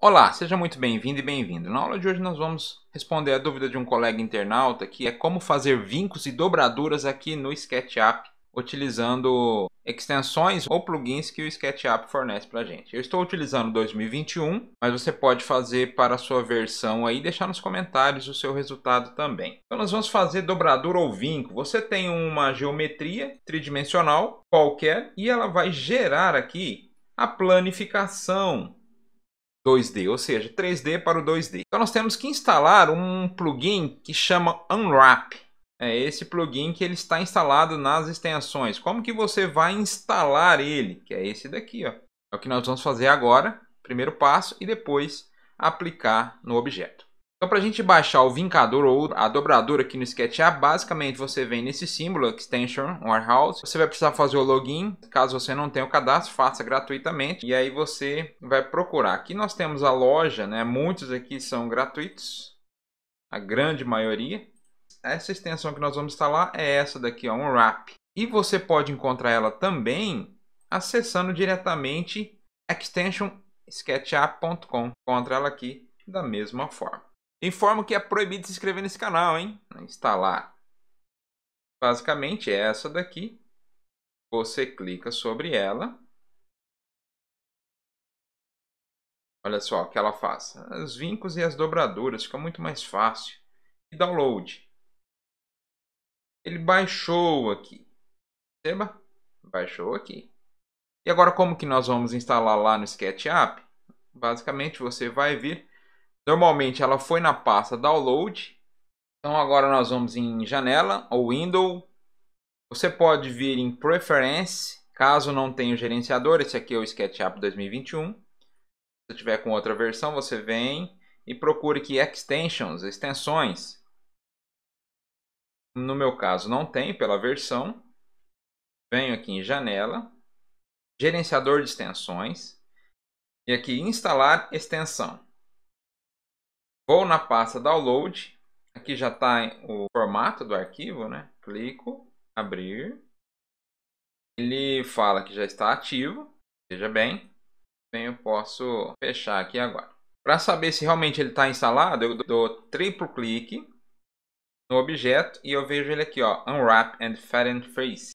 Olá, seja muito bem-vindo e bem-vindo. Na aula de hoje nós vamos responder a dúvida de um colega internauta que é como fazer vincos e dobraduras aqui no SketchUp utilizando extensões ou plugins que o SketchUp fornece para gente. Eu estou utilizando 2021, mas você pode fazer para a sua versão aí, deixar nos comentários o seu resultado também. Então nós vamos fazer dobradura ou vinco. Você tem uma geometria tridimensional qualquer e ela vai gerar aqui a planificação 2D, ou seja, 3D para o 2D. Então nós temos que instalar um plugin que chama Unwrap. É esse plugin que ele está instalado nas extensões. Como que você vai instalar ele? Que é esse daqui, ó. É o que nós vamos fazer agora, primeiro passo, e depois aplicar no objeto. Então, para a gente baixar o vincador ou a dobradura aqui no SketchUp, basicamente você vem nesse símbolo, Extension Warehouse. Você vai precisar fazer o login. Caso você não tenha o cadastro, faça gratuitamente. E aí você vai procurar. Aqui nós temos a loja, né? Muitos aqui são gratuitos. A grande maioria. Essa extensão que nós vamos instalar é essa daqui, ó, um wrap. E você pode encontrar ela também acessando diretamente extensionsketchup.com. Encontra ela aqui da mesma forma. Informo que é proibido se inscrever nesse canal, hein? Instalar. Basicamente é essa daqui. Você clica sobre ela. Olha só o que ela faz. Os vincos e as dobraduras, fica muito mais fácil. E download. Ele baixou aqui. Perceba? Baixou aqui. E agora como que nós vamos instalar lá no SketchUp? Basicamente você vai vir Normalmente ela foi na pasta download. Então agora nós vamos em janela ou window. Você pode vir em preference, caso não tenha o gerenciador. Esse aqui é o SketchUp 2021. Se tiver com outra versão, você vem e procura aqui extensions, extensões. No meu caso não tem pela versão. Venho aqui em janela, gerenciador de extensões e aqui instalar extensão. Vou na pasta download. Aqui já está o formato do arquivo, né? Clico, abrir. Ele fala que já está ativo. Veja bem. Bem, eu posso fechar aqui agora. Para saber se realmente ele está instalado, eu dou triplo clique no objeto e eu vejo ele aqui, ó, Unwrap and Fatten Face.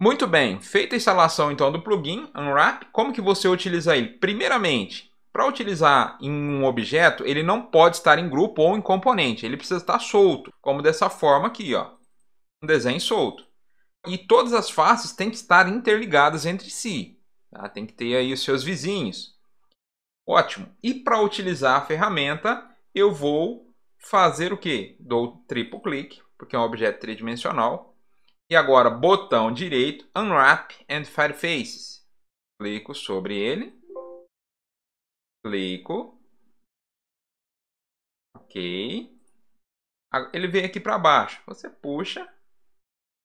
Muito bem, feita a instalação então do plugin Unwrap, como que você utiliza ele? Primeiramente, para utilizar em um objeto, ele não pode estar em grupo ou em componente, ele precisa estar solto, como dessa forma aqui, ó, um desenho solto. E todas as faces têm que estar interligadas entre si, tá? tem que ter aí os seus vizinhos. Ótimo. E para utilizar a ferramenta, eu vou fazer o que? Dou triplo clique, porque é um objeto tridimensional. E agora, botão direito, Unwrap and Fire Faces. Clico sobre ele clico. Ok. Ele vem aqui para baixo. Você puxa.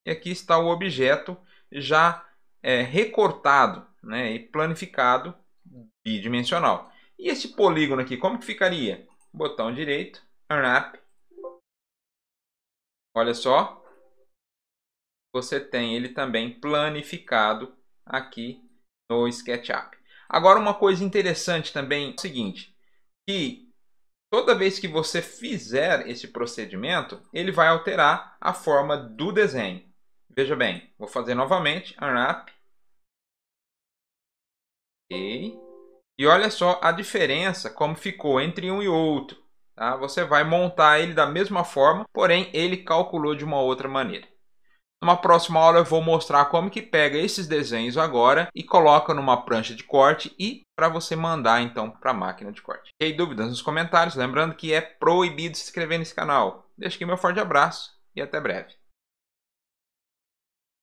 E aqui está o objeto já é, recortado né, e planificado bidimensional. E esse polígono aqui, como que ficaria? Botão direito, Unwrap. Olha só. Você tem ele também planificado aqui no SketchUp. Agora, uma coisa interessante também é o seguinte, que toda vez que você fizer esse procedimento, ele vai alterar a forma do desenho. Veja bem, vou fazer novamente, unwrap. Okay. E olha só a diferença, como ficou entre um e outro. Tá? Você vai montar ele da mesma forma, porém ele calculou de uma outra maneira. Numa próxima aula eu vou mostrar como que pega esses desenhos agora e coloca numa prancha de corte e para você mandar então para a máquina de corte. Tem Dúvidas nos comentários? Lembrando que é proibido se inscrever nesse canal. Deixo aqui meu forte abraço e até breve.